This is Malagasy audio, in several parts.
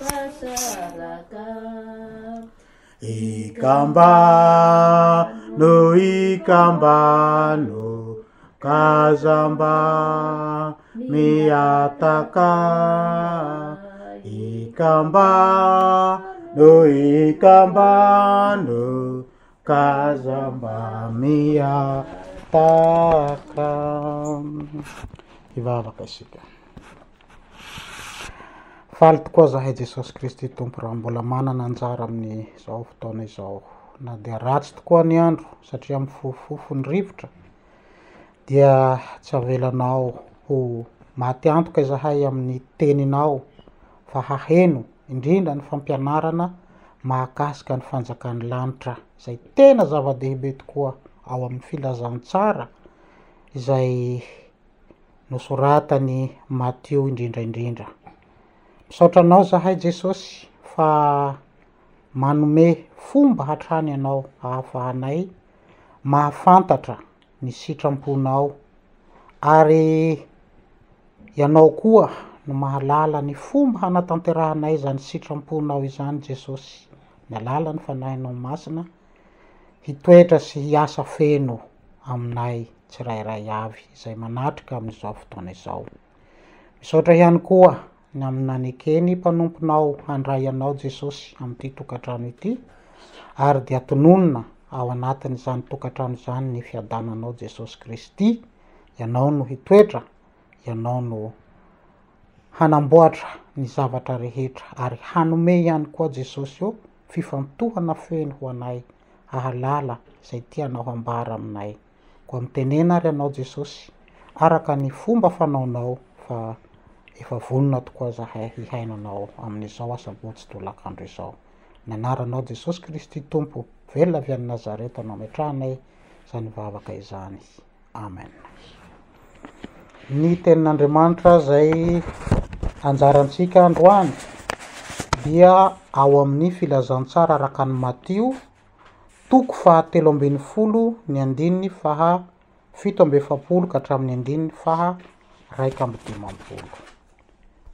basalaka ikambano ikambano kazamba miataka ikambano ikambano kazamba miataka ivavakashika fali tokoa zahay jesosy kristy tompo rahambolanaanaam'nyaotaona zao na dea ratsy tokoa ny andro satria mfofofo ny rivotra dia tsy avelanao ho matyantoka zahay amin'ny teninao fa haheno indrindra ny fampianarana makasika ny fanjakan'ny lanitra zay tena zava-dehibe tokoa ao amn'ny filazantsara zay nosoratany maty io indrindraindrindra misaotranao zahay jesosy fa manome fomba hatrany ianao ahafahanay mahafantatra ny sitramponao ary ianao koa no mahalala ny fomba hanatanterahanay zany sitramponao izany jesosy mialala ny fanaynao y masina hitoetra sy hiasa feno aminay tsirairay avy zay manatrika ami'izao fotoana izao misaotra ihany koa naminanekeny mpanomponao handray ianao jesosy amyity tokatrano ity ary de tononina ao anatin' zany tokatrano zany ny fiadananao jesosy kristy ianao no hitoetra ianao no hanamboatra ny zavatra rehetra ary hanome ihany koa jesosy io fifantohana feny ho anay ahalala zay tyanao ambara aminay ko mitenena ry ianao jesosy araka ny fomba fanaonao fa efavonnatokoazahayihainanaoamiizao asaboatsy olakndro iaonanaanaojesosy kristy tompo velonavyany nazaretnao mtanyanyvavak zanamdtayk androanydiaao amin'ny filazantsara arakany matio toko fahatelo ambin'ny folo ny andinny faha fito ambe fapolo ka hatramin'ny andinny faha raika ambi dimampolo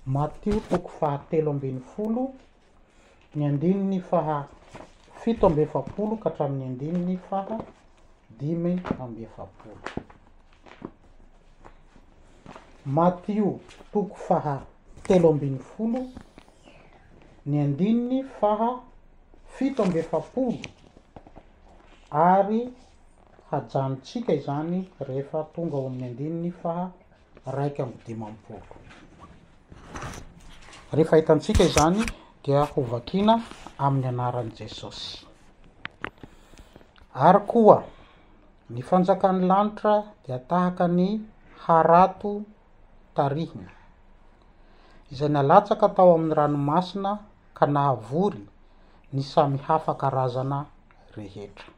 mathio toko faha telo ambin'ny folo ny andini'ny faha fito ambeefapolo ka atramin'ny andininy faha dimy ambiefapolo mathio toko faha telo ambiny folo ny andininy faha fito ambeefapolo ary hajanotsika izany rehefa tonga ao amin'ny andininy faha raiky ambo dimympolo rehefa hitantsika izany dia hovakina amin'ny anaran' jesosy ary koa ny fanjakany lanitra dia tahaka ny harato tarihina izay nalatsaka atao amin'ny ranomasina ka nahavory ny samy hafa karazana rehetra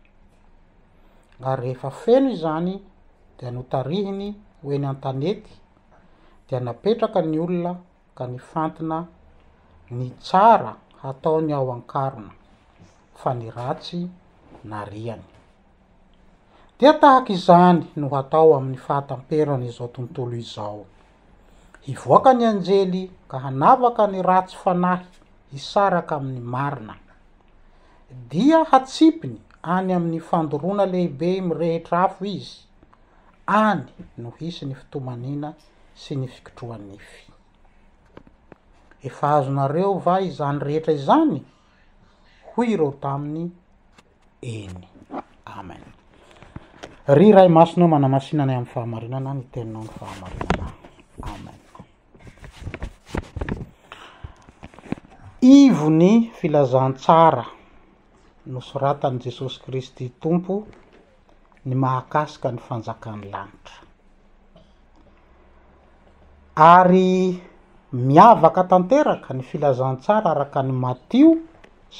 ary rehefa feno izany dea notarihiny hoeny an-tanety dia napetraka ny olona ka ny fantina ny tsara hatao ny ao ankarona fa ny ratsy nariany dia tahaky izany no hatao amn'ny fahatamperoany zao tontolo izao hivoakany anjely ka hanavaka ny ratsy fanahy hisaraky amin'ny marina dia hatsipiny any amn'ny fandorona lehibe mirehetra afo izy any no hisiny fitomanina sy ny fikotroan'ny fi efa hazonareo va izany rehetra izany hoy i reo taminy eny amen ry ray masinao manamasinanay amn'ny fahamarinana ny teninao ny fahamarinana amen ivony filazantsara nosoratany jesosy kristy tompo ny mahakasika ny fanjakan'ny lanitra ary miavaka tanteraka ny filazantsara araka ny matio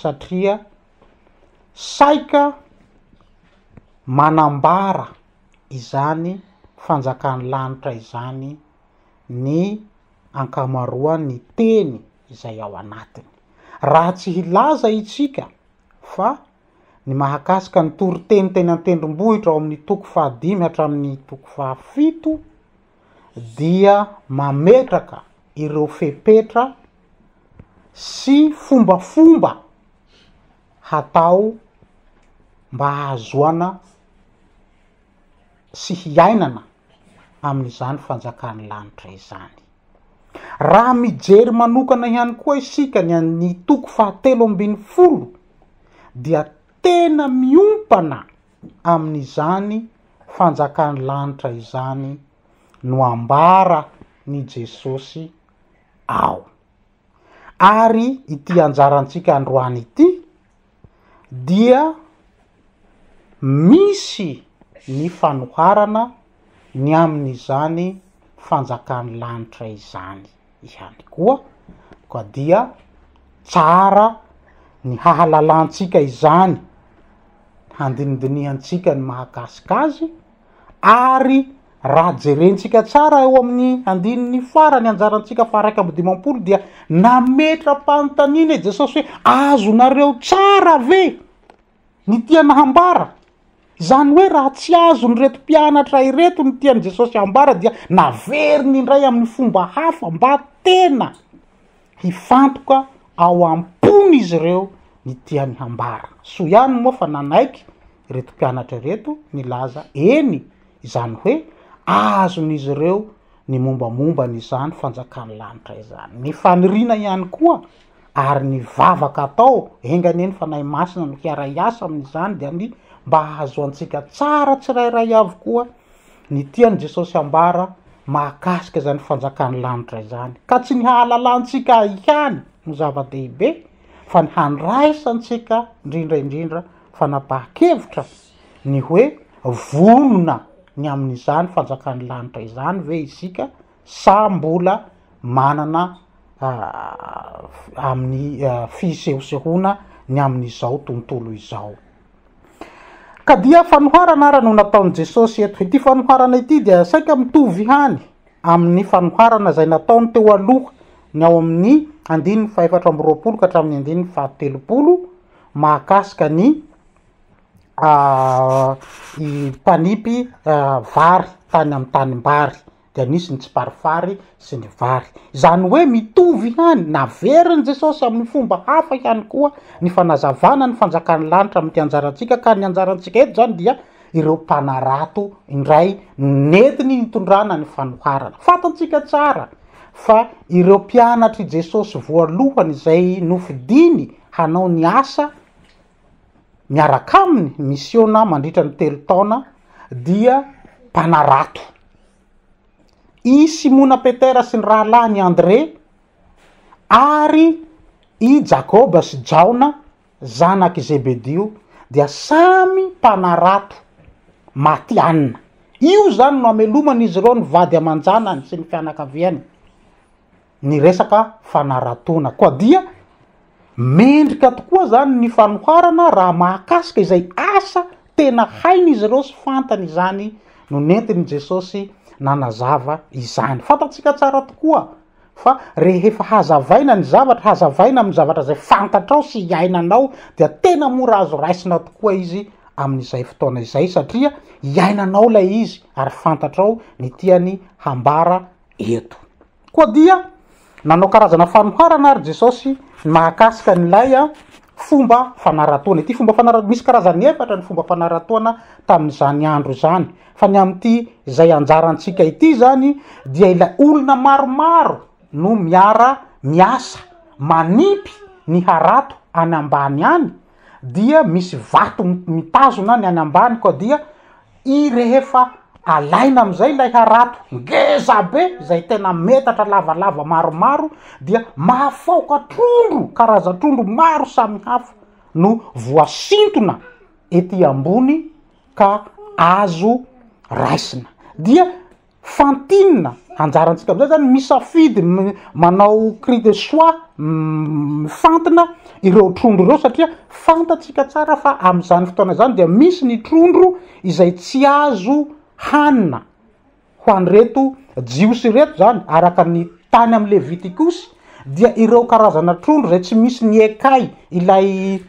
satria saika manambara izany fanjakany lanitra izany ny ankamaroa ny teny izay ao anatiny raha tsy hilaza itsika fa ny mahakasika ny tori tenyteny an-tendrombohitra ao amin'ny tokofaadimy hatra amin'ny tokofafito dia mametraka ireo fepetra sy fombafomba hatao mba hahazoana sy hiainana amin'izany fanjakany lanitra izany raha mijery manokana iany koa isika nyany toko fahatelo ambin'ny folo dia tena miompana amin'izany fanjakany lanitra izany no ambara ny jesosy ao ary ity anjarantsika androany ity dia misy ny fanoharana ny amin'izany fanjakany lanitra izany ihany koa ka dia tsara ny hahalalàtsika izany ny handinindinihantsika ny mahakasikazy ary raha jerentsika tsara eo amin'ny andiny'ny fara ny anjarantsika fa araiky amoimapolo dia nametra mpantanina i jesosy hoe azonareo tsara ve ny tiana hambara zany hoe raha tsy azony retom-pianatra ireto nytiany jesosy hambara dia naveriny indray amin'ny fomba hafa mba tena hifantoka ao am-pony izy reo ny tiany hambara so ihany moa fa nanaiky reto m-pianatra reto nilaza eny zany hoe azon'izy reo ny mombamomban'izany fanjakany lanitraizany nyfanirina ihany koa ary ny vavaka atao enganyey fanay masina no hiaraiasa am'zany de ny mba ahazoatsika tara tsy rairay avokoa ny tiany jesosy abara makasika zany fanjakany lanitrazany ka tsy ny hahalala ntsika ahany no zava-dehibe fa ny handraisantsika indrindraindrindra fanapahkevitra ny hoe vonona ny amin'izany fanjakan'ny lanitra izany ve isika sa mbola manana ah, amin'ny ah, fiisehosehona ny amin'izao tontolo izao ka dia fanoharana ara no nataony jesosy eto he ty fanoharana ity dia saika mitovy hany amin'ny fanoharana zay nataony teo aloha ny ao amin'ny andininy faefatra amboroapolo ka hatramin'ny andinyny fattelopolo mahakasika ny Ah, i mpanipy ah, vary tany am'y tany mbary de anisy ny tsiparifary sy ny vary zany hoe mitovy ihany na veriny jesosy amin'ny fomba hafa ihany koa ny fanazavana ny fanjakan'ny lanitra am'y ty anjaratsika ka ny anjarantsika eto zany dia ireo mpanarato indray nentiny nitondrana ny fanoharana fatantsika tsara fa ireo mpianatry i jesosy voalohany zay nofi diny hanao ny asa miarak' aminy misiona mandritra ny telo taona dia mpanarato i simona petera sy ny raha laha ny andre ary i jakoba sy jaona zanaky i zebedio dia samy mpanarato maty anina io zany no amelomana izy ro ny vady amanjanany sy ny fianakaviany ny resaka fanaratona koa dia mendrika tokoa zany ny fanoharana raha mahakasika izay asa tena hainy izy reo sy fantany izany no nentiny jesosy nanazava izany fantatsika tsara tokoa fa rehefa hazavaina ny zavatra hazavaina amin'ny zavatra zay fantatra ao sy iainanao dia tena mora azo raisina tokoa izy amin'izay fotoana izay satria iainanao lay izy ary fantatra ao ny tiany hambara eto koa dia nanao karazana fanoharanary jesosy ny mahakasika nylay a ah, fomba fanaratoana ity fomba fanarat misy karazanny efatra ny fomba fanaratoana tamin'izany andro zany fa ny am'ty zay anjarantsika ity zany dia ila olona maromaro no miara miasa manimpy ny harato any ambany any dia misy vato mitazona ny any ambany ko dia i rehefa alaina am'izay lay harato ngezabe zay tena metatra lavalava maromaro dia maafaoka trondro karaza trondro maro samy hafa no voasintona ety ambony ka azo raisina dia fantinina hanjarantsika am'izay zany misafidy manao cri de soi mifantina ireo trondro reo satria fantatsika tsara fa am'izany fotoana zany dia misy ny trondro izay tsy azo hanina ho any reto jiosy reto zany araky ny tany amle viticousy dia ireo karazana trondro zay tsy misy ny ekay ilay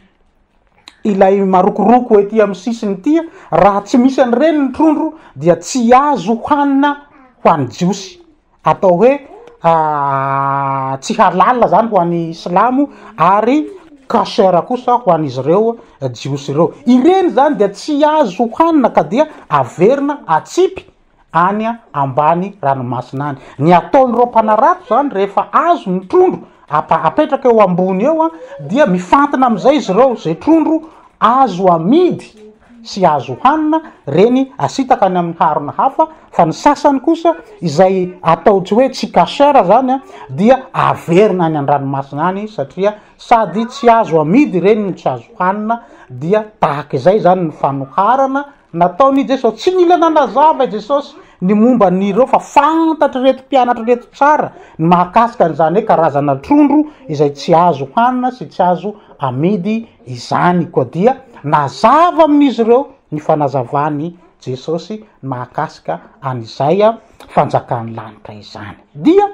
ilay marokoroko ty amy sisiny tya raha tsy misy any reny ny trondro dia tsy azo hanina ho any jiosy atao hoe ah, tsy halalna zany ho any islamo ary kasera kosa ho anyizy reo eh, jiosy reo ireny zany de tsy azo hohanina ka dia averina atsipy any a ambany ranomasina any ny ataony reo mpanarato zany rehefa azo ny trondro apa- apetraka eo ambony eo a ah, dia mifantina am'izay izy reo ze trondro azo amidy tsy azo hanina reny asitaka any amin'ny harona hafa fa ny sasany kosa izay ataotsy hoe tsy casera zany a dia averina any an-dranomasiny any satria sady tsy azo amidy reny ny tsy azo hanina dia tahaky zay zany ny fanoharana nataony jesosy tsy nilana nazava i jesosy ny momba ni reo fa fantatry retompianatra reto tsara ny mahakasika an'izany hoe karazana trondro izay tsy azo hanina sy tsy azo amidy izany ko dia nazava amin'izy reo ny fanazavany jesosy ny mahakasika an'izay a fanjakany lanitra izany dia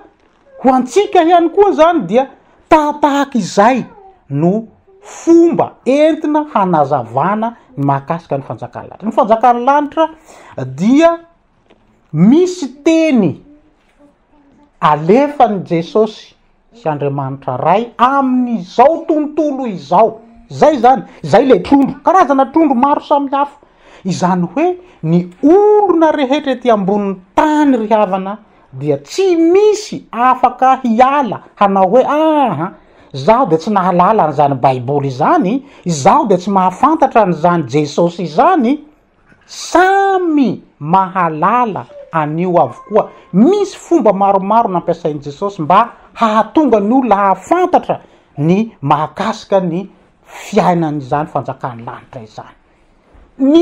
ho antsika iany koa zany dia taapahaky izay no fomba entina hanazavana ny mahakasika ny fanjakanlantra ny fanjakany lanitra dia misy teny alefany jesosy sy andriamanitra ray amin'izao tontolo izao zay zany zay le trondro karazana trondro maro samy hafa izany hoe ny olona rehetra ety ambonin'ny tany ryhavana dia tsy misy afaka hiala hanao hoe aha zaho de tsy nahalala anyizany baiboly zany zaho de tsy mahafantatra n'izany jesosy izany samy mahalala anio avokoa misy fomba maromaro nampiasainy jesosy mba hahatonga ny olona hahafantatra ny mahakasika ny fiainanyizany fanjakany lanitra izany ny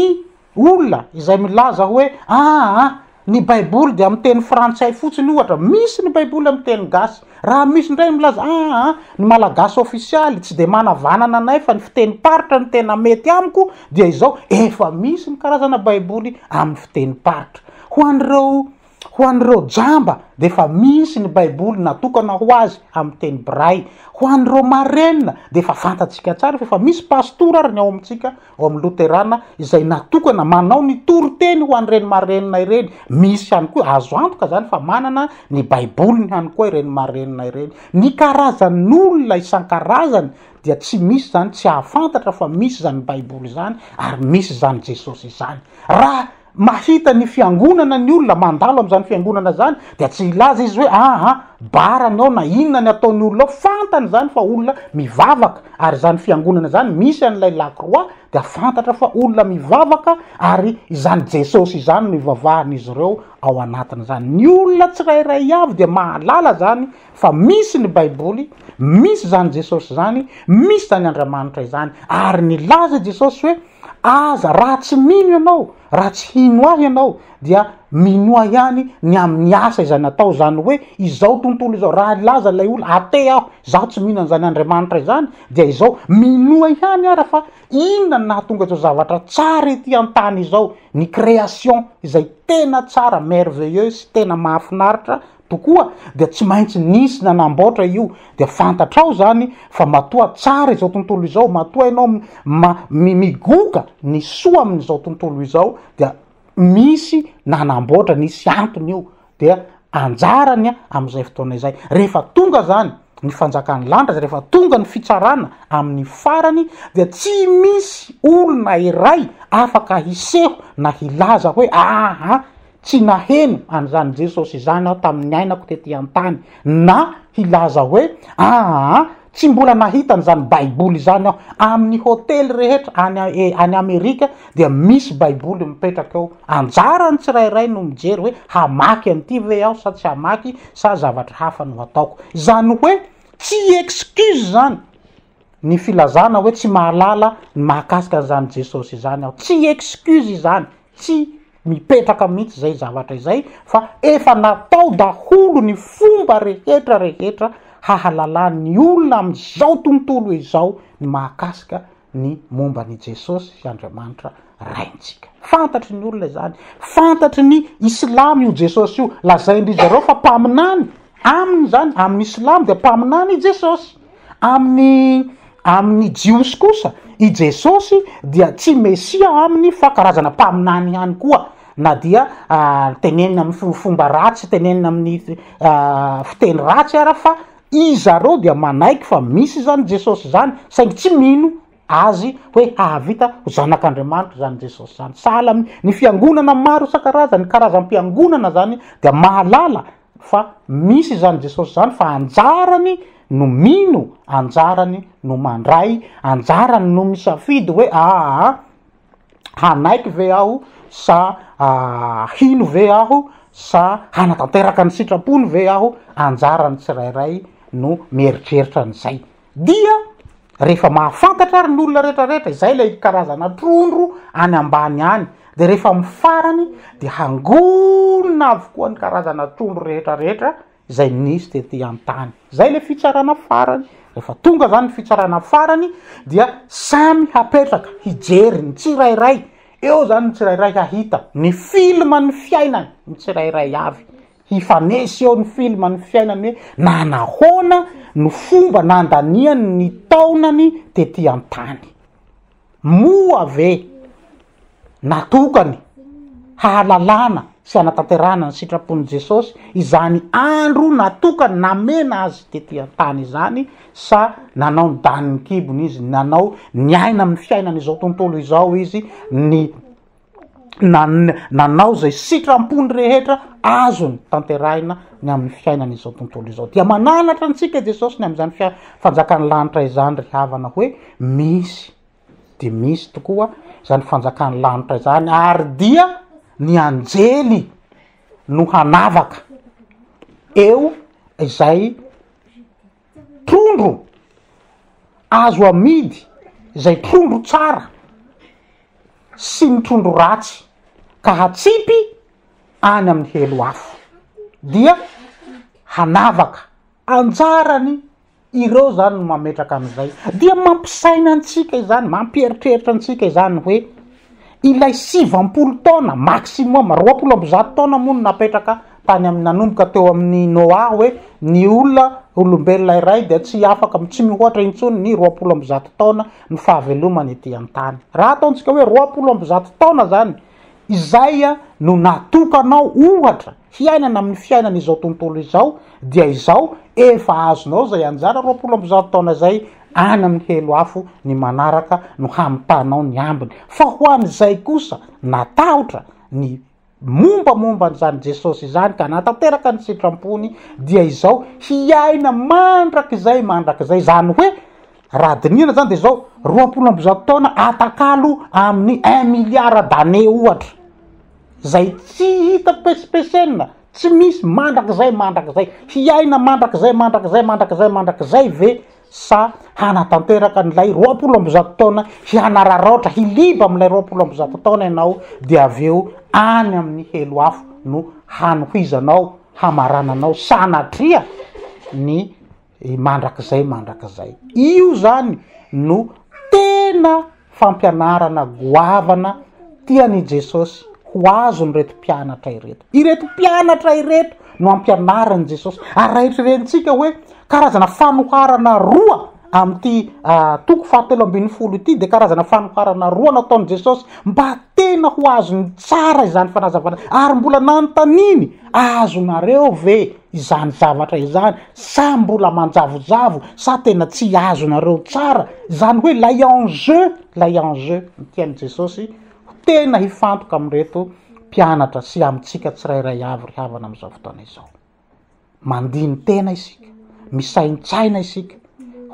olona izay milaza hoe aa ah, ah, ny baiboly de am'y teny frantsay fotsiny ohatra misy ny baiboly am'y teny gasy raha misy ndray milaza aa ah, ny malagasy officialy tsy de manavanana anay fa ny fiteny paritra ny tena mety amiko dia izao efa misy ny karazana baiboly am'y fiteny paritra ho andreo ho an'reo jamba de fa misy ny baiboly natokana ho azy amy teny brayl ho an'ro marenna de fa fantatsika tsara faefa misy pastoura ary ny ao amitsika ao amn'ny louterana izay natokana manao ny tory teny ho any reny marenina ireny misy hany koa azo antoka zany fa manana ny baiboli ny hany koa ireni marenina y reny ny karazan'olona isankarazany dia tsy misy zany tsy hahafantatra fa misy zany baiboly zany ary misy zany jesosy izany raha mahita ny fiangonana ny olona mandalo am'zany fiangonana zany de tsy ilaza izy hoe aha ah, barany ao na inona ny ataony olona ao fantany zany fa olona mivavaka ary zany fiangonana zany misy an'ilay la croi de fantatra fa olona mivavaka ary zany jesosy izany no ivavahany izy reo ao anatiny zany ny olona tsirairay avy de mahalala zany fa misy ny baiboly misy zany jesosy zany misy zany andriamanitra izany ary nylaza i jesosy oe aza raha tsy mino ianao raha tsy hino ahy ianao dia minoa ihany ny amin'ny asa izany atao zany hoe izao tontolo zao raha ilaza lay olo ate aho zaho tsy mihina an'izany andriamanitra zany dia izao minoa ihany ara fa inona ny naha tonga zao zavatra tsara ety an-tany izao ny création zay tena tsara merveilleux sy tena mahafinaritra tokoa de tsy maintsy nisy nanamboatra io de fantatra ao zany fa matoa tsara izao tontolo izao matoa anao ma migoka ny soa amin'izao tontolo izao dea misy nanamboatra nisy antony io dea anjaranya am'izay fotoana zay rehefa tonga zany ny fanjakany lanitra za refa tonga ny fitsarana amin'ny farany de tsy misy olona iray afaka hiseho na hilaza hoe aha tsy naheno an'izany jesosy zany aho tamin'ny ainako tety an-tany na hilaza hoe aa tsy mbola nahita an'izany baibouly zany aho amin'ny hotely rehetra any eh, any amerika dea misy baibouly mipetraka ao anjarany tsirairay no mijery hoe hamaky an'ity ve aho sa tsy hamaky sa zavatra hafa no ataoko zany hoe tsy excuse zany ny filazana hoe tsy mahalala ny mahakasiky an'izany jesosy zany aho tsy excuse zany tsy mipetraka mihitsy zay zavatra izay fa efa natao daholo ny fomba rehetra rehetra hahalalann'ny olona ami'zao tontolo ho zao ny mahakasika ny momba ny jesosy sy andriamanitra rayntsika fantatry ny olona zany fantatry ny islamy io jesosy io lazay indrizareo fa mpaminany aminy zany amin'ny islamy de mpaminany i jesosy amin'ny amin'ny jiosy kosa i jesosy dia tsy mesia aminy fa karazana mpaminany hany koa na dia ah, teneniny am'y fomba ratsy tenenina amin'ny ah, fiteny ratsy arah fa izareo dia manaiky fa misy zany jesosy zany saingy tsy mino azy hoe hahavita hozanak'andriamanitro zany jesosy zany sahala amy ny fiangonana maro sakarazany karazampiangonana zany dea mahalala fa misy zany jesosy zany fa anjarany no mino anjarany no mandray anjarany no misafidy hoe aa hanaiky ve aho sa hino ve aho sa hanatanteraka ny sitrapoly ve aho anjarany tsirairay no mieritreritra an'izay dia rehefa mahafantatra ary ny olona rehetra rehetra zay lay karazana trondro any ambany any de rehefa m farany de hangonona avokoa ny karazana trondro rehetra rehetra zay nisy tety an-tany zay le fitsarana farany rehfa tonga zany ny fitsarana farany dia samy hapetraka hijeryny tsirairay eo zany ntsirairay hahita ny filma ny fiainany n tsirairay avy hifanesy eo ny filma ny fiainany hoe nanahoana no fomba nandaniany ny taona ny tety an-tany mo ave natokany hahalalana sy anatanterahna ny sitrampony jesosy izany andro na tokany namena azy tetian-tany zany sa nanao ny dany ny kibony izy nanao nyaina am'ny fiainan'izao tontolo izao izy ny nananao zay sitrampony rehetra azony tanteraina ny amn'ny fiainan'izao tontolo izao dia mananatra antsika jesosy ny amzany fanjakany lanitra izany ryhavana hoe misy de misy tokoa zany fanjakany lanitra zany arydia ny anjely no hanavaka eo zay trondro azo amidy zay trondro tsara sy ny trondro ratsy ka hatsipy any amn'ny helo afo dia hanavaka anjarany ireo zany no mametraka am'izay dia mampisaina antsika izany mampieritreritra antsika izany n hoe ilay sivampolo taona maximum roapolo abozato tona mo no napetraka tany amy nanomboka teo amin'ny noa hoe ny olona olombelonay ray de tsy afaka tsy mihohatra intsony ny roapolo ambozato taona no fahavelomany ety an tany raha atao ntsika hoe roapolo ambozato tana zany izaya ah, no natokanao ohatra hiainana amin'ny fiainana izao tontolo izao dia izao efa azonao zay anjara roapolo ambozato tona zay any amin'ny helo hafo ny manaraka no hamitanao ny ambiny fa ho an'izay kosa natahotra ny mombamomban'izany jesosy izany ka natateraka ny sitrampony dia izao hiaina mandrakizay mandrakzay zany hoe raha dinihana zany de zao roaapolo ambozatotaona atakalo amin'ny un milliard dannés ohatra zay tsy hita pisipesenna tsy misy mandrak'zay mandrakzay hiaina mandrakzay mandrakzay madrakzay mandrakzay ve sa hanatanteraka nlay roapoloabozato taona hihanararaoatra hiliba am'lay roaolo abozato taona ianao de av eo any amin'ny helo afo no hanohizanao hamarananao sanatria ny eh, mandrak'zay mandrakzay io zany no tena fampianarana goavana tia ny jesosy ho azo ny reto mpianatra ireta ireto mpianatra ireto no ampianaranyi jesosy ary raha hetrirentsika hoe karazana fanoharana roa amity ah, toko fahatelo ambin'ny folo ity de karazana fanoharana roa nataony jesosy mba tena ho azony tsara izany fanahzavaa ary mbola nanontaniny azonareo ve izany zavatra izany sa mbola manjavojavo sa tena tsy azonareo tsara zany hoe lay enjeu lay en jeu ntian' jesosy tena hifantoka am reto mpianatra sy amitsika tsirayray avy ryhavana amizao fotana izao mandiny tena isika misaintsaina isika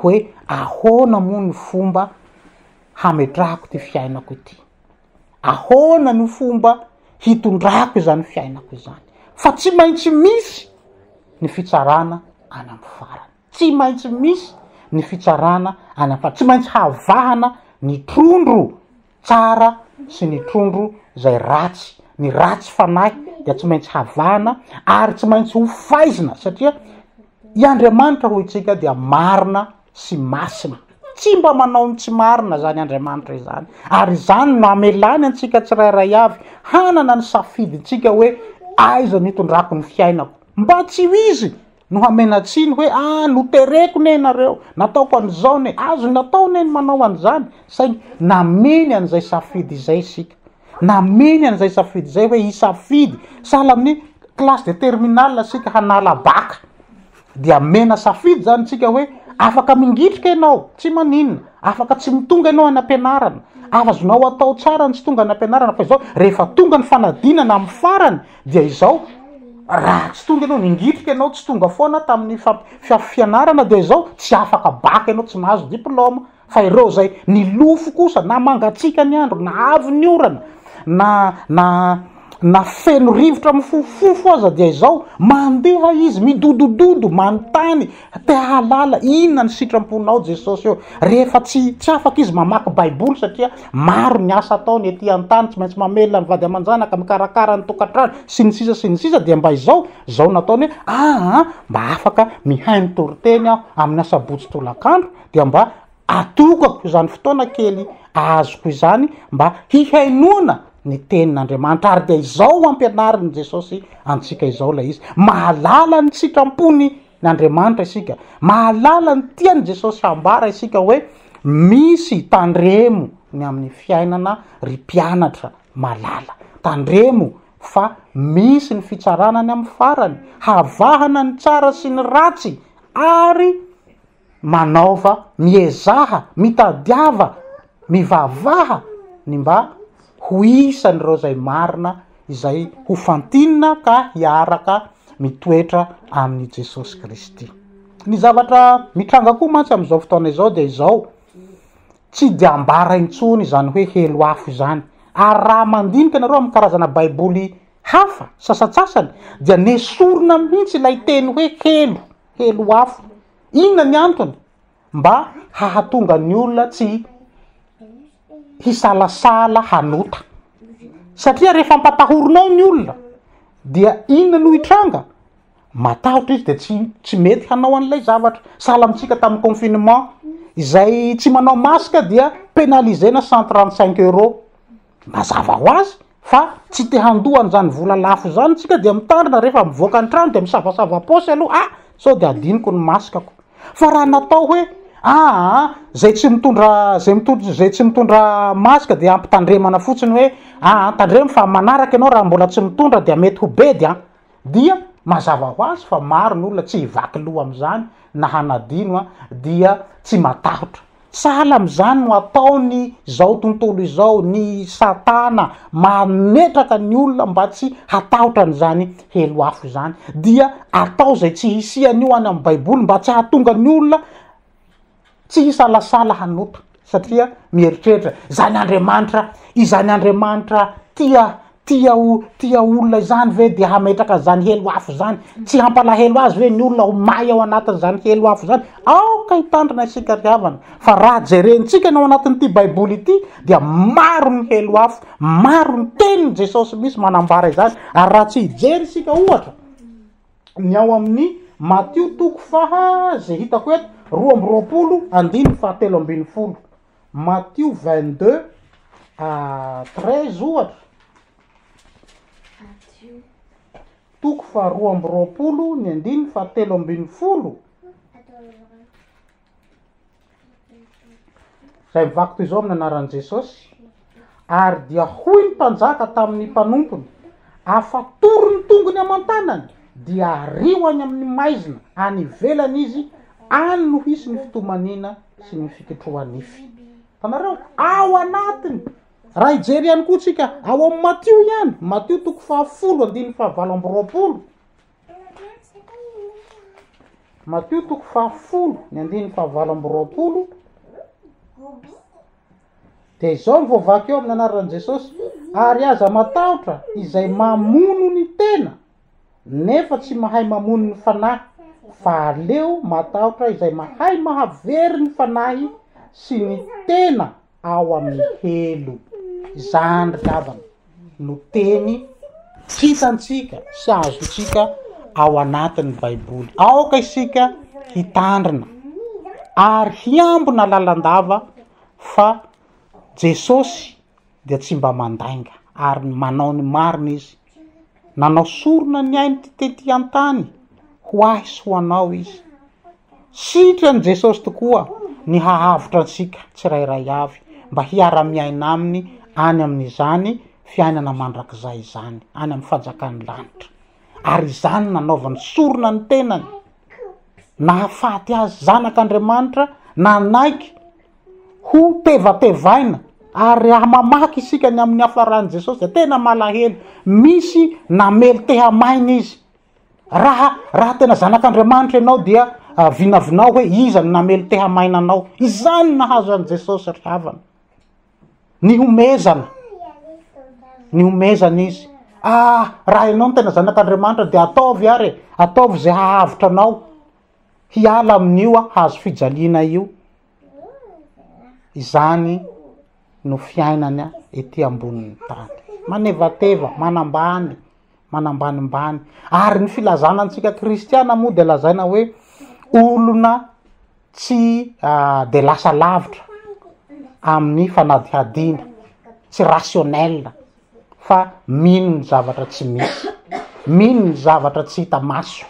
hoe ahona moa ny fomba hametrahako ty fiainako ity ahona ny fomba hitondrako izany fiainako izany fa tsy maintsy misy ny fitsarana any amy farany tsy maintsy misy ny fitsarana any amy farantsy maintsy havahana ny trondro tsara sy nytrondro zay ratsy ny ratsy fanahy de tsy maintsy havahana ary tsy maintsy hofaizina satria iandriamanitra ho itsika dia marina sy masina tsy mba manao tsy marina zany andriamanitra izany ary zany namelany antsika tsirairay avy hanana ny safidyntsika hoe aizanyitondrako ny fiainako mba tsy ho izy no hamenatsiny hoe ah noterekone nareo nataoko amzaone azo nataoney manao an'zany sainy nameny an'izay safidy zay sika nameny an'izay safidy zay hoe isafidy sahla amin'ny clase de terminal asika hanalabaka dea mena safidy zany tsika hoe afaka mingitrika anao tsy maninona afaka tsy mitonga anao any ampianarana afa azonao atao tsara ny tsy tonga any ampianarana fa zao rehefa tonga ny fanadinana amny farany dea izao raha tsy tonga enao mingitrika anao tsy tonga foana tamin'ny fafafianarana de zao tsy afaka baka anao tsy mahazo diplôma fa ireo zay ny lofo kosa na mangatsika ny andro na avy ny orana na na na feno rivotra mifofofo aza dia izao mandea izy midodododo manontany te halala inona ny sitramponinao jesosy eo rehefa tsy tsy afaka izy mamaky baiboly satria maro niasa ataony ety an-tany tsy maintsy mamelona ny vady aman-janaka mikarakara ny tokatraro sy nisisa sy nisisa de mba izao zao nataony hoe aa ah, ah, mba afaka mihainytoroteny aho amin'ny asa botsy tolakandro de mba atokako zany fotoana kely azoko izany mba hihainoana ny tenin'andriamanitra ary de izao ampianariny jesosy antsika izaho lay izy mahalala ny tsitrampony nyandriamanitra isika mahalala ny tia ny jesosy hambara isika hoe misy tandremo ny amin'ny fiainana ry mpianatra malala tandremo fa misy ny fitsarana ny ami'ny farany havahana ny tsara sy ny ratsy ary manaova miezaha mitadiava mivavaha ny mba ho isany reo zay marina izay ho fantinina ka hiaraka mitoetra amin'ni jesosy kristy ny zavatra mitrangakoa mantsy am'izao fotoana zao de izao tsy de ambara intsony zany hoe helo afo zany ary raha mandinika ianareo am'y karazana baiboly hafa sasatsasany dia nesorona mihitsy lay teny hoe helo helo afo inona ny antony mba hahatongany olona tsy ihanotasatria rehefampatahoronao ny olona dia inona no itranga matahotra izy de tsytsy mety hanao an'lay zavatra sala mitsika tamin'y confinement izay tsy manao masika dia pénalizena cent trente cinq euro mazava ho azy fa tsy te handohany zany vola lafo zany tsika de mitandrina rehefa mivoakaany trano de misavasavaposy aloha a ah, so de adiniko ny maskako a raha natao hoe Ah, zay tsy mitondra zay tsy mitondra maska de ampitandremana fotsiny hoeatandrem ah, fa manaraky anao raha mbola tsy mitondra de mety ho bedy a ah. dia mazava ho azy fa maro ny olona tsy hivaki loha amzany naha dia tsy matahotra tsala amzany no atao ny zao tontolo izao ny satana manetraka ny olona mba tsy hatahotra an'zany helo afo zany dia atao zay tsy hisiany io any amy baiboly mba tsy hahatonga ny olona salasala hanopo satria mieritreritra zany andriamanitra izany andriamanitra tia tiao tia olona izany ve de hametraka zany helo afo zany tsy ampalahelo azy hoe ny olona ho may aho anatin' zany helo afo zany aoka hitandrina isika ravana fa raha jerenntsika n ao anatiny ity baiboly ity dia maro ny helo afo maro ny teniny jesosy misy manambara izazy ary raha tsy hijery isika ohatra ny ao amin'ny matio toko faha ze hitako roa amby roapolo andinyny fahatelo ambin'ny folo mathio vingtdeux treize ohatra toko fa roa ambo roapolo ny andinyny fahatelo ambin'ny folo zay mivaky toy zao amiynanarany jesosy ary dia hoy ny mpanjaka tamin'ny mpanompony afatoro ny tongony aman-tanany dia rio any amin'ny maizina any velany izy any no hiso ny fotomanina syy mifikotroanify tanare ao anatiny raha ijery ihany koa tsika ao amy matio ihany matio toko fahafolo andinyny fahavalo ambo roapolo matio toko fahafolo ny andiny ny fahavalo ambo roapolo de zaho mivoavak eo amin'ny anarany jesosy ary aza matahotra izay mamonony tena nefa tsy mahay mamono ny fanahy fa aleo matahotra izay mahay mahavery ny fanahy sy ny tena ao amin'ny helo zandry davana no teny sitantsika sy azontsika ao anatin'ny baiboly aoka isika hitandrina ary hiambona lalandava fa jesosy de tsy mba mandainga ary manao ny marina izy nanao sorona ny ainy tytety an-tany ho ahi sy ho anao izy sitrany jesosy tokoa ny hahavotra asika tsirairay avy mba hiaramiaina aminy any amin'izany fiainana mandrak'zay zany any am'y fanjakan'ny lanitra ary zany nanaovany sorona ny tenany nahafaty azy zanak'andriamanitra nanaiky ho tevatevaina ary raha mamaky isika ny amin'ny afarahany jesosy de tena malahely misy namely teha mainy izy haraha tena zanak'andriamanitra ianao dia ah, vinavinao hoe izany namelo teha mainanao izany nahazo any jesosy ryhavana nyhomezana nyhomezany izy a ah, raha anao ny tena zanak'andriamanitra de ataovy ary ataovy ze hahavitra anao hiala amin'io a hazo fijalina io izany no fiainanya ity ambonin'ny taty manevateva manambany manambanimbany ary ny filazana ntsika kristiana moa de lazaina hoe olona tsy ah, de lasa lavitra amin'ny fanadihadina tsy raionel fa mino ny zavatra tsy misy mino ny zavatra tsy hita maso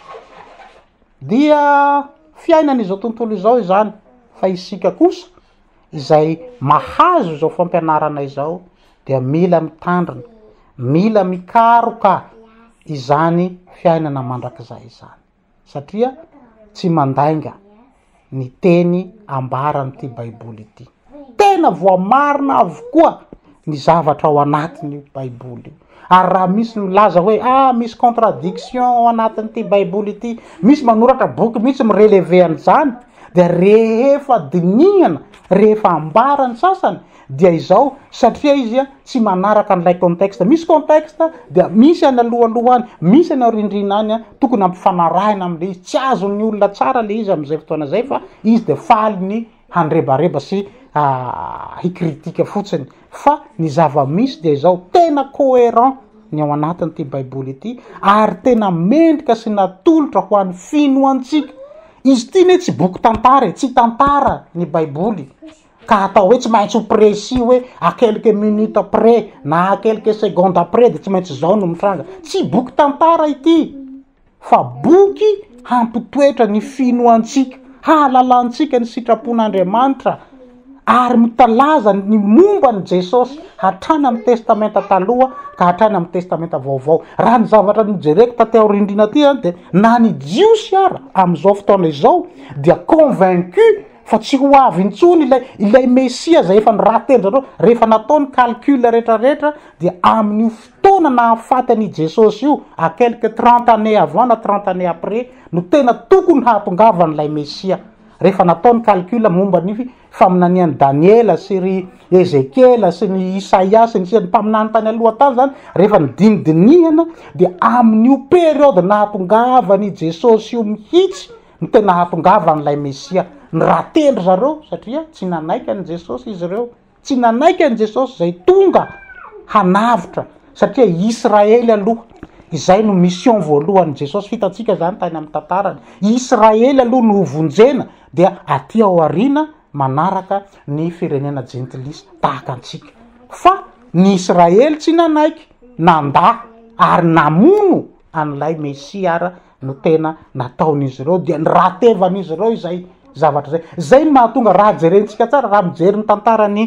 diafiainan'izao tontolo zao zany fa isika kosa izay mahazo zao fampianarana izao dia mila mitandrona mila mikaro ka izany fiainana mandrak'zay izany satria tsy mandainga ny teny ambaran'ity baiboly ity tena voa marina avokoa ny zavatra ao anatiny baiboly io ary raha misy milaza hoe ah misy contradiction ao anatin' ty baiboly ity misy manoratra boky mihitsy mireleve any zany de rehefa dinignana rehefa ambarany sasany dia izaho satria izya tsy manaraka nylay contexte misy contexte dia misy any alohaloha any misy anyarindrina any a tokony ampifanarahina am'le izy tsy azony olona tsara le izy am'izay fotoana zay fa izy de faaly ny handrebareba sy hikritika fotsiny fa ny zava misy dea izao tena coérent ny ao anatiny ty baibouly ity ary tena mendrika sy natolotra ho any fino antsika izy tynyhe tsy boky tantara e tsy tantara ny baiboly ka atao hoe tsy maintsy ho preci hoe a quelque minute près na a quelque seconde près de tsy maintsy zaho no mitranga tsy boky tantara ity fa boky hampitoetra ny fino antsika hahalalantsika ny sitrapon'andriamanitra ary mitalaza ny mombany jesosy hatrany amy testamenta taloha ka hatrany am'y testamenta vaovao raha ny zavatra nijerek tate orindrina ty zany de na ny jiosyara am'izao fotoana izao dia convaincu fa tsy ho avy intsony la ilay messia zay efanrahteny rehefa nataony calcule rehetrarehetra dia aminyio fotoana nahafaty an'i jesosy io a quelque trente anées avant na trente anées après no tena tokony hahatongavan'lay messia rehefa nataony calcule mombany faminaniany daniela sy ny ezekiela sy ny isaia syny sia ny mpaminany tany aloha tal zany rehefa nydinidinihana di amin'io periode nahatongavan' jesosy io mihitsy ny tena hatongava an'lay messia ny raha tendry zareo satria tsy nanaikan' jesosy izy reo tsy nanaika an' jesosy zay tonga hanavitra satria israely aloha izay no mission voalohany jesosy fitatsika zany tany ami'ny tantarany israely aloha no hovonjena dia atia o arina manaraka ny firenena jentilisa tahaka atsika fa ny israely tsy nanaiky nanda ary namono an'lay mesia ara no tena nataon'izy reo dia ny raha tevan'izy reo zay zavatra zay zay n mahatonga raha jerentsika tsara raha mijery ny tantarany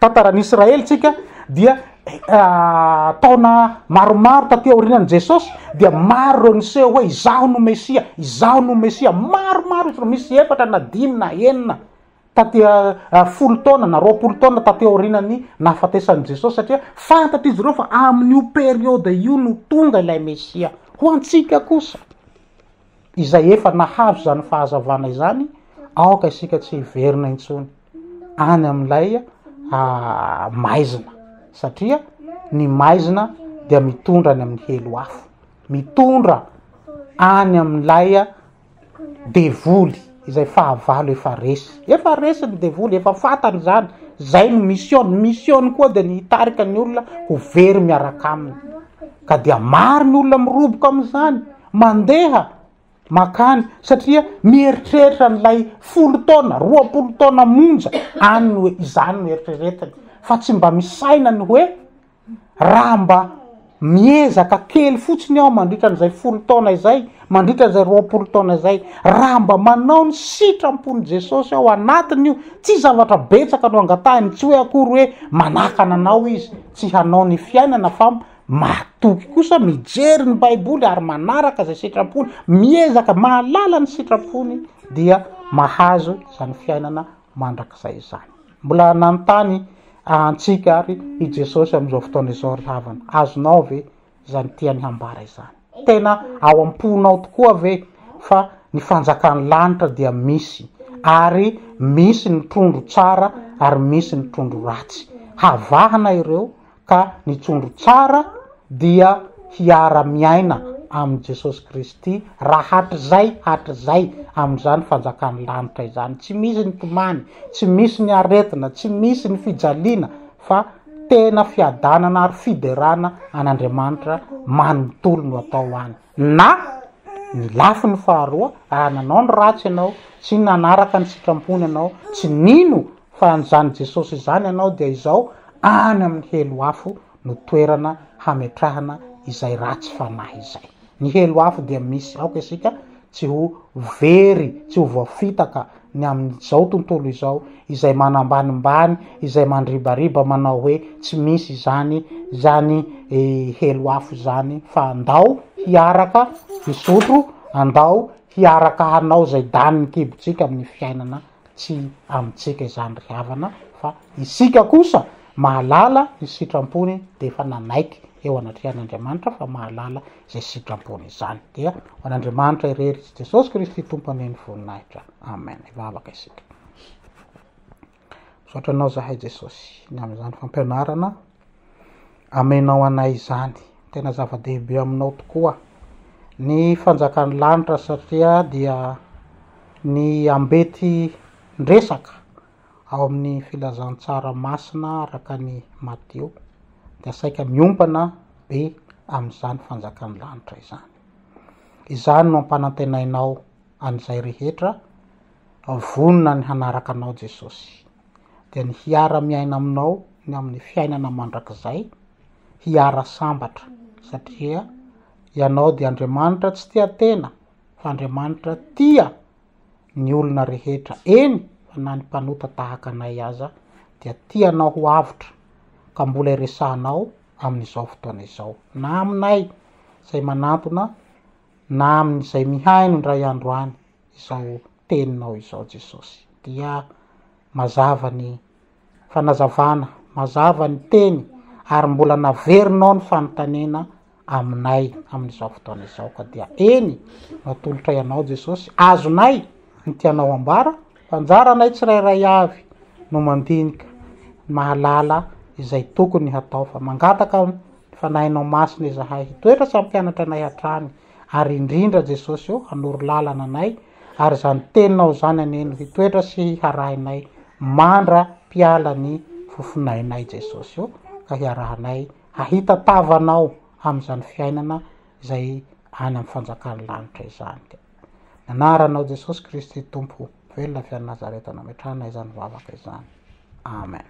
tantaranyisraely tsika dia eh, ataona ah, maromaro tatia orinany jesosy dia maro reo niseho hoe izaho no mesia izaho no mesia maromaro izy reo misy efatra nadimyna enina tatya ah, ah, folo taona na roapolo taona tatyaao rinany nahafatesany jesosy satria fantatry izy reo fa amin'io periode io no tonga ilay mesia ho antsika kosa izay efa nahazo zany fahazavana izany aoka isika tsy hiverona intsony any am'ilaya ah, maizina satria ny maizina dea mitondra any amin'ny helo afo mitondra any am'laya devoly zay fahavalo efa resy efa resi ny devoly efa fatany zany zay no mission mission koa de ny hitarikyny olona ho very miarak'aminy ka dia maro ny olona miroboka am'izany mandeha makany satria mieritreritra ny lay folo taona roapolo taona monja anyny hoe izany mieritreretiny fa tsy mba misainany hoe raha mba miezaka kely fotsiny aho mandritran'izay folo taona zay mandritran' zay roapolo taona zay raha mba manao ny sitrampony jesosy aho anatiny io tsy zavatra betsaka no angatahiny tsy hoe akory hoe manaka nanao izy tsy hanao ny fiainana fa matoky kosa mijery ny baiboly ary manaraka zay sitrapony miezaka mahalala ny sitrapony dia mahazo zany fiainana mandrak'zay zany mbola nantany antsika ary i jesosy am'izao fotona izao ryhavana azonao ve zany tiany hambara izany tena ao am-ponao tokoa ve fa ny fanjakany lanitra dia misy ary misy nytrondro tsara ary misy nytrondro ratsy havahana ireo ka nitrondro tsara dia hiara-miaina amin'ny jesosy kristy raha hatr'zay hatr' zay amin'izany fanjakany lanitra izany tsy misy ny tomany tsy misy ny aretina tsy misy ny fijalina fa tena fiadanana ary fiderana an'andriamanitra many mitolo no atao any na ny lafi ny faharoa a nanao ny ratsy ianao tsy nanaraka ny sitrampony ianao tsy nino fa nizany jesosy izany ianao de izao any amin'ny helo afo no toerana hametrahana izay ratsy fanahy zay ny helo afo dia misy aoka asika tsy ho very tsy ho vofitaka ny amin'zao tontolo izao izay manambanimbany izay manribariba manao hoe tsy misy zany zany i e, helo afo zany fa andao hiaraka isotro andao hiaraka hanao zay dany ny kibotsika ami'ny fiainana tsy amitsika zany ryhavana fa isika kosa mahalala ny sitrampony de fa nanaiky eo anatan'andramanitra fa aaaazay sitraapony zanydiaoanadriamanita irerytsy jesosy kristy tompoanenyoninahitaamao zahay jesosy azayfampianarana amenao anay zany tena zava-dehibe aminao tokoa ny fanjakany lanitra satria dia ny ambety ndresaka ao amin'ny filazantsara masina araka ny mateo de asaika miompana be ami'izany fanjakany lanitra izany izany no ampanantenainao an'izay rehetra vonona ny hanaraka anao jesosy de ny hiara miaina aminao ny amin'ny fiainana mandrakzay hiara sambatra satria ianao de andriamanitra tsy tiatena fa andriamanitra tia ny olona rehetra eny na ny mpanota tahaka anay aza dia tianao ho avitra ka mbola iresahnao amin'izao fotoana izao na aminay zay manantona na amin'izay mihaino ndray andro any izao teninao izao jesosy dia mazava ny fanazavana mazava ny teny ary mbola naverinao ny fanontanena aminay amin'izao fotoana izao ka dia eny noatolotra ianao jesosy azonay ny tianao o ambara mpanjara anay tsyrairay avy no mandinika mahalala zay tokony hatao fa mangataka nahnao masinyzahay hitoetra sy apianatra anayhatany ary indrindra jesosy io hanoro lalana anay ary zany teninao zany anenohitoetra sy harahinaymandra pialany fofonainay jesosy io ka hiaahanay hahita tavanao amzany fiainana zay any amyfanjakany lanitrayzanyk manaranao jesosy kristy tompo velona fiananazareta na ame trahna izany vavaka izany amen